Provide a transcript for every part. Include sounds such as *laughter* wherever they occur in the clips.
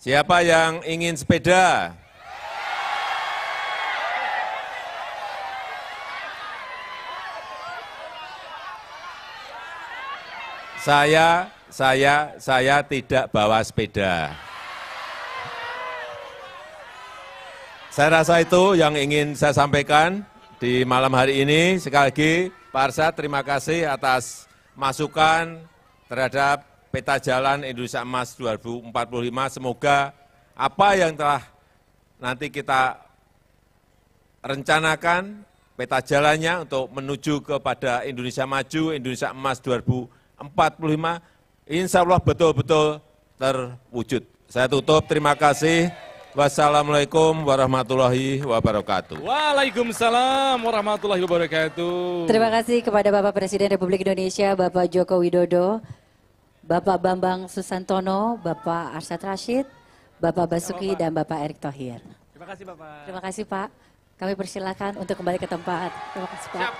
Siapa yang ingin sepeda? Saya, saya, saya tidak bawa sepeda. Saya rasa itu yang ingin saya sampaikan di malam hari ini. Sekali lagi, Pak Arsa, terima kasih atas masukan terhadap peta jalan Indonesia Emas 2045. Semoga apa yang telah nanti kita rencanakan peta jalannya untuk menuju kepada Indonesia Maju, Indonesia Emas 2045, insya Allah betul-betul terwujud. Saya tutup, terima kasih. Wassalamualaikum warahmatullahi wabarakatuh. Waalaikumsalam warahmatullahi wabarakatuh. Terima kasih kepada Bapak Presiden Republik Indonesia, Bapak Joko Widodo, Bapak Bambang Susantono, Bapak Arsyad Rashid, Bapak Basuki, Halo, dan Bapak Erick Thohir. Terima kasih Bapak. Terima kasih Pak. Kami persilakan untuk kembali ke tempat. Terima kasih Pak. Siap.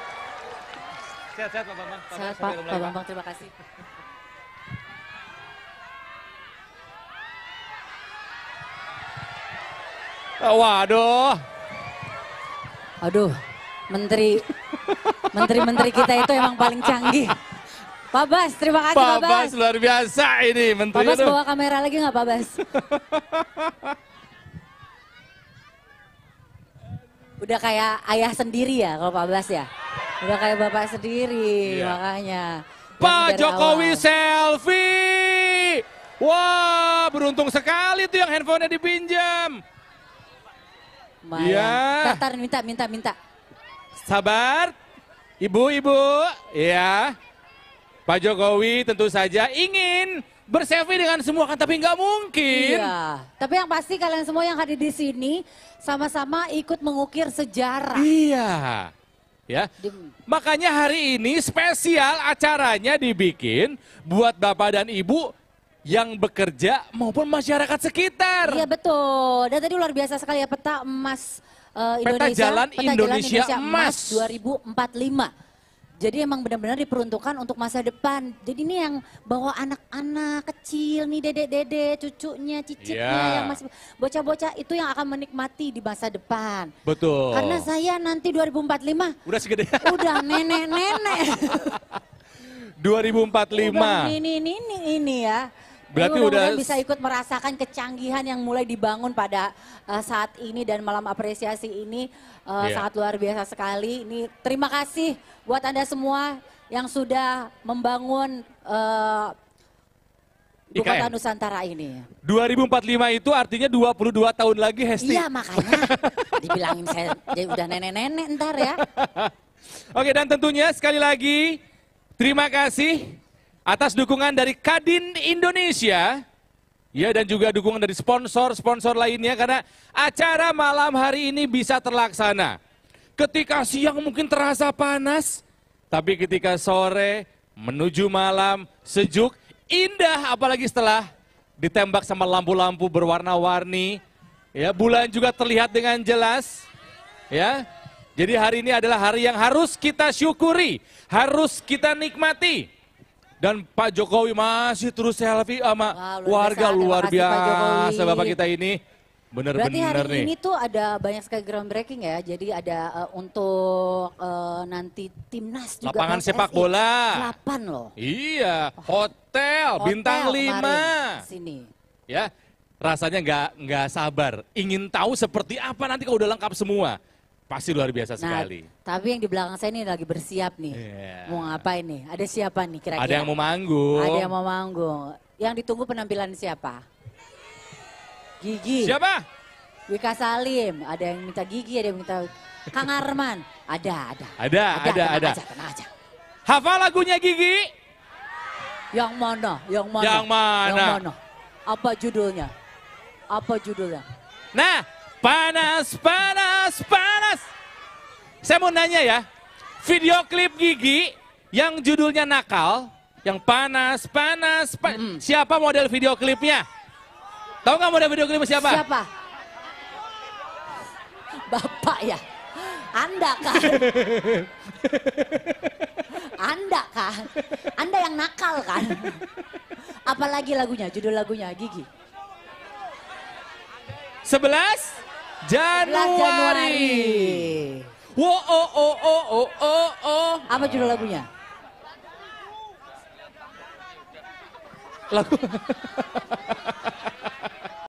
Sehat-sehat Pak Bambang. Sehat Pak, Pak Bambang. Terima kasih. Oh, waduh. Aduh, menteri menteri-menteri kita itu emang paling canggih. Pak Bas, terima kasih Pak, Pak Bas. luar biasa ini menteri. Pak Bas bawa kamera lagi nggak Pak Bas? Udah kayak ayah sendiri ya kalau Pak Bas ya? Udah kayak bapak sendiri iya. makanya. Pak Jokowi awal. selfie. Wah, beruntung sekali tuh yang handphonenya dipinjam lumayan. Iya. Tatar minta, minta, minta. Sabar. Ibu, ibu. ya. Pak Jokowi tentu saja ingin berselfie dengan semua kan tapi nggak mungkin. Iya. Tapi yang pasti kalian semua yang hadir di sini sama-sama ikut mengukir sejarah. Iya. Ya. Makanya hari ini spesial acaranya dibikin buat Bapak dan Ibu yang bekerja maupun masyarakat sekitar. Iya betul. Dan tadi luar biasa sekali ya peta emas uh, eh, Indonesia. Peta jalan peta Indonesia, jalan Indonesia emas 2045. Jadi emang benar-benar diperuntukkan untuk masa depan. Jadi ini yang bawa anak-anak kecil nih, dede-dede, cucunya, cicitnya yeah. yang masih bocah-bocah itu yang akan menikmati di masa depan. Betul. Karena saya nanti 2045 udah segede. Udah nenek-nenek. 2045. *laughs* Udah ini ini ini ini ya. Berarti udah bisa ikut merasakan kecanggihan yang mulai dibangun pada uh, saat ini dan malam apresiasi ini uh, eh, yeah. sangat luar biasa sekali. Ini terima kasih buat Anda semua yang sudah membangun uh, Ibu Kota Nusantara ini. 2045 itu artinya 22 tahun lagi Hesti. Iya makanya dibilangin saya jadi udah nenek-nenek ntar ya. *laughs* Oke dan tentunya sekali lagi terima kasih atas dukungan dari Kadin Indonesia ya dan juga dukungan dari sponsor-sponsor lainnya karena acara malam hari ini bisa terlaksana. Ketika siang mungkin terasa panas, tapi ketika sore menuju malam sejuk, indah apalagi setelah ditembak sama lampu-lampu berwarna-warni. Ya, bulan juga terlihat dengan jelas. Ya. Jadi hari ini adalah hari yang harus kita syukuri, harus kita nikmati. Dan Pak Jokowi masih terus selfie sama wow, luar warga biasa. luar biasa Bapak kita ini. Bener, Berarti hari nih. ini tuh ada banyak sekali groundbreaking ya. Jadi ada uh, untuk uh, nanti timnas juga. Lapangan PSSI. sepak bola. 8 loh. Iya, hotel, hotel bintang 5. Sini. Ya, rasanya nggak nggak sabar. Ingin tahu seperti apa nanti kalau udah lengkap semua. Pasti luar biasa nah, sekali. Tapi yang di belakang saya ini lagi bersiap nih. Yeah. Mau ngapain nih? Ada siapa nih kira-kira? Ada yang mau manggung. Ada yang mau manggung. Yang ditunggu penampilan siapa? Gigi. Siapa? Wika Salim. Ada yang minta gigi, ada yang minta Kang Arman. Ada, ada. Ada, ada, ada. ada. aja, aja. Hafal lagunya Gigi? Yang mana? Yang mana? Yang mana? Yang mana? Apa judulnya? Apa judulnya? Nah, Panas, panas, panas. Saya mau nanya ya, video klip Gigi yang judulnya Nakal, yang panas, panas, panas. mm. siapa model video klipnya? Tahu nggak model video klipnya siapa? Siapa? Bapak ya? Anda kan? Anda kan? Anda yang nakal kan? Apalagi lagunya, judul lagunya Gigi. Sebelas? Januari. Wo oh oh oh oh oh oh. Apa judul lagunya? Lagu. *laughs*